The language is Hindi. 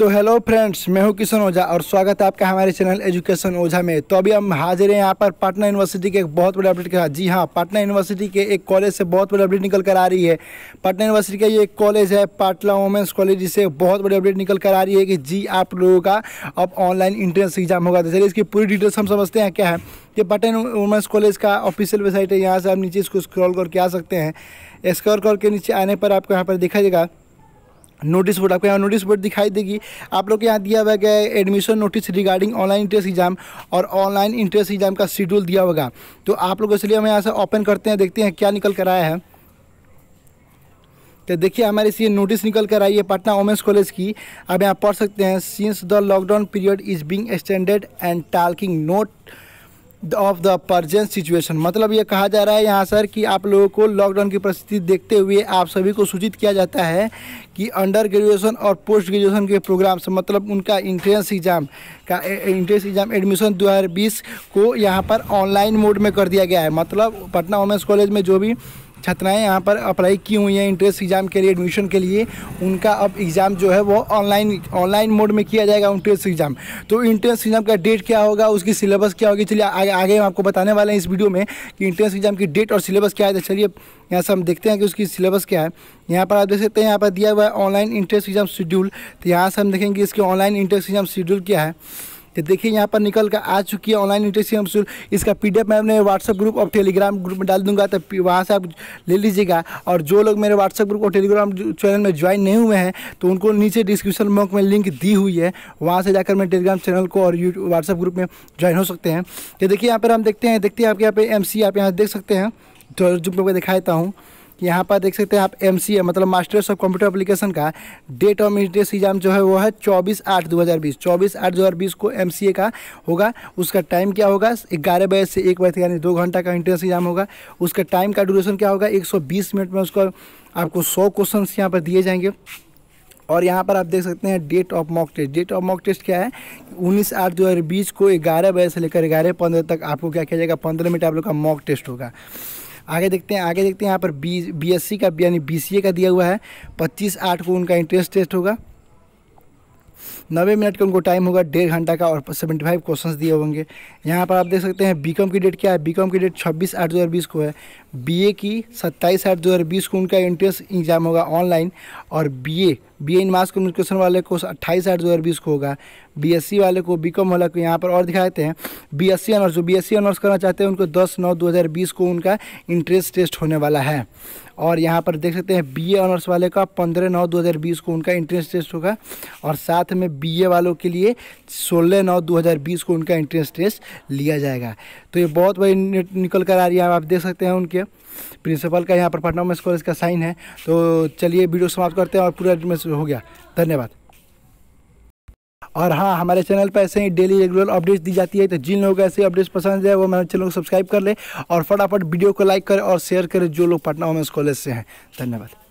तो हेलो फ्रेंड्स मैं हूं किशन ओझा और स्वागत है आपका हमारे चैनल एजुकेशन ओझा में तो अभी हम हाजिर हैं यहाँ पर पटना यूनिवर्सिटी के एक बहुत बड़े अपडेट के साथ जी हाँ पटना यूनिवर्सिटी के एक कॉलेज से बहुत बड़ी अपडेट निकल कर आ रही है पटना यूनिवर्सिटी का ये एक कॉलेज है पाटला वुमेंस कॉलेज जिससे बहुत बड़ी अपडेट निकल कर आ रही है कि जी आप लोगों का अब ऑनलाइन इंट्रेंस एग्जाम होगा तो चलिए इसकी पूरी डिटेल्स हम समझते हैं क्या है ये पटन वुमेंस कॉलेज का ऑफिशियल वेबसाइट है यहाँ से आप नीचे इसको स्क्रॉल करके आ सकते हैं स्क्रॉल करके नीचे आने पर आपको यहाँ पर दिखाई जाएगा नोटिस बोर्ड आपको यहाँ नोटिस बोर्ड दिखाई देगी आप लोग के यहाँ दिया हुआ गया है admission notice regarding online entrance exam और ऑनलाइन इंट्रेंस एग्जाम का शेड्यूल दिया होगा तो आप लोग इसलिए हम यहाँ से ओपन करते हैं देखते हैं क्या निकल कर आया है तो देखिए हमारे इसी नोटिस निकल कर आई है पटना वोमेंस कॉलेज की अब यहाँ पढ़ सकते हैं since the lockdown period is being extended and talking note of the present situation मतलब ये कहा जा रहा है यहाँ सर कि आप लोगों को लॉकडाउन की परिस्थिति देखते हुए आप सभी को सूचित किया जाता है कि अंडर ग्रेजुएशन और पोस्ट ग्रेजुएशन के प्रोग्राम से मतलब उनका इंट्रेंस एग्ज़ाम का इंट्रेंस एग्ज़ाम एडमिशन 2020 को यहाँ पर ऑनलाइन मोड में कर दिया गया है मतलब पटना वुमेंस कॉलेज में जो भी छात्राएं यहाँ पर अप्लाई की हुई हैं इंट्रेंस एग्ज़ाम के लिए एडमिशन के लिए उनका अब एग्ज़ाम जो है वो ऑनलाइन ऑनलाइन मोड में किया जाएगा इंट्रेंस एग्ज़ाम तो इंट्रेंस एग्ज़ाम का डेट क्या होगा उसकी सिलेबस क्या होगी चलिए आगे आगे हम आपको बताने वाले हैं इस वीडियो में कि इंट्रेंस एग्ज़ाम की डेट और सिलेबस क्या है तो चलिए यहाँ से हम देखते हैं कि उसकी सिलेबस क्या है यहाँ पर आप देख सकते हैं यहाँ पर दिया हुआ है ऑनलाइन इंट्रेंस एग्ज़ाम शेड्यूल तो यहाँ से हम देखेंगे इसके ऑनलाइन इंट्रेंस एग्ज़ाम शेड्यूल क्या है तो देखिए यहाँ पर निकल कर आ चुकी है ऑनलाइन न्यूट्रिशियन कैप्सूल इसका पी मैं अपने व्हाट्सअप ग्रुप और टेलीग्राम ग्रुप में डाल दूंगा तो वहाँ से आप ले लीजिएगा और जो लोग मेरे व्हाट्सअप ग्रुप और टेलीग्राम चैनल में ज्वाइन नहीं हुए हैं तो उनको नीचे डिस्क्रिप्शन बॉक्स में लिंक दी हुई है वहाँ से जाकर मैं टेलीग्राम चैनल को और व्हाट्सअप ग्रुप में ज्वाइन हो सकते हैं तो देखिए यहाँ पर हम देखते हैं देखते हैं आपके यहाँ पे एम आप यहाँ देख सकते हैं तो जो मैं दिखाता हूँ यहाँ पर देख सकते हैं आप एम मतलब मास्टर्स ऑफ कंप्यूटर अप्लीकेशन का डेट ऑफ इंट्रेंस एग्जाम जो है वो है चौबीस आठ दो हज़ार बीस चौबीस आठ दो हज़ार बीस को एम का होगा उसका टाइम क्या होगा ग्यारह बजे से एक बजे यानी दो घंटा का इंट्रेंस एग्जाम होगा उसका टाइम का ड्यूरेशन क्या होगा एक सौ बीस मिनट में उसका आपको सौ क्वेश्चन यहाँ पर दिए जाएंगे और यहाँ पर आप देख सकते हैं date of mock test date of mock test क्या है उन्नीस आठ दो हज़ार बीस को ग्यारह बजे से लेकर ग्यारह पंद्रह तक आपको क्या किया जाएगा पंद्रह मिनट आप लोग का मॉक टेस्ट होगा आगे देखते हैं आगे देखते हैं यहाँ पर बी बी का यानी बी का दिया हुआ है पच्चीस आठ को उनका इंटरेस्ट टेस्ट होगा नब्बे मिनट का उनको टाइम होगा डेढ़ घंटा का और सेवेंटी फाइव क्वेश्चन दिए होंगे यहाँ पर आप देख सकते हैं बी की डेट क्या है बीकॉम की डेट छब्बीस आठ दो को है बी की सत्ताईस आठ दो को उनका एंट्रेंस एग्ज़ाम होगा ऑनलाइन और B A B in mass communication वाले को अट्ठाईस आठ दो हज़ार बीस को होगा बीएससी वाले को बीकॉम वाले को यहाँ पर और दिखाते हैं बीएससी ऑनर्स जो बीएससी ऑनर्स करना चाहते हैं उनको दस नौ दो हज़ार बीस को उनका इंट्रेंस टेस्ट होने वाला है और यहाँ पर देख सकते हैं बीए ऑनर्स वाले का पंद्रह नौ दो हज़ार बीस को उनका इंट्रेंस टेस्ट होगा और साथ में ए वालों के लिए सोलह नौ बीस को उनका एंट्रेंस टेस्ट लिया जाएगा तो ये बहुत बड़ी निकल कर आ रही है आप देख सकते हैं उनके प्रिंसिपल का यहाँ पर पटना मेस कॉलेज का साइन है तो चलिए वीडियो समाप्त करते हैं और पूरा हो गया धन्यवाद और हाँ हमारे चैनल पर ऐसे ही डेली रेगुलर अपडेट्स दी जाती है तो जिन लोगों को ऐसे अपडेट्स पसंद है वो मेरे चैनल को सब्सक्राइब कर ले और फटाफट वीडियो को लाइक करें और शेयर करें जो लोग पटना वोमेंस कॉलेज से हैं धन्यवाद